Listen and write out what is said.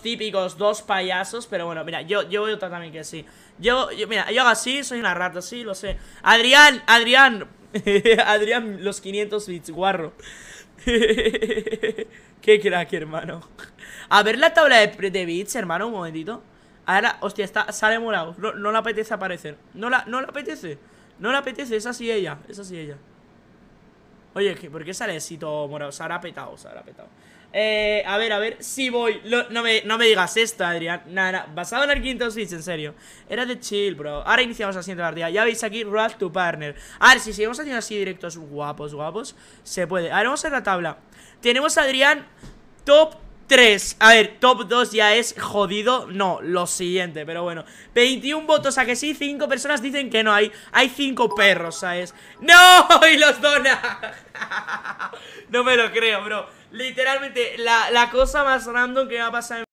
típicos dos payasos, pero bueno, mira, yo, yo voy otra también que sí. Yo, mira, yo así, soy una rata, sí, lo sé. Adrián, Adrián, Adrián, los 500 bits, guarro. Qué crack, hermano. A ver la tabla de, de bits, hermano, un momentito. Ahora, hostia, está, sale morado. No, no, le apetece aparecer. No la, no le apetece. No le apetece, Esa sí ella, esa sí ella. Oye, ¿por qué sale así todo morado? Se habrá petado, se habrá petado. Eh, a ver, a ver, Si voy. no, me, digas esto, Adrián. Nada, Basado en el quinto Switch, en serio. Era de chill, bro. Ahora iniciamos la siguiente partida. Ya veis aquí, wrath to Partner. A ver, si seguimos haciendo así directos guapos, guapos, se puede. Ahora vamos a la tabla. Tenemos a Adrián top Tres, A ver, top 2 ya es jodido. No, lo siguiente, pero bueno. 21 votos a que sí, 5 personas dicen que no hay. Hay 5 perros, ¿sabes? ¡No! Y los dona. no me lo creo, bro. Literalmente, la, la cosa más random que me ha pasado en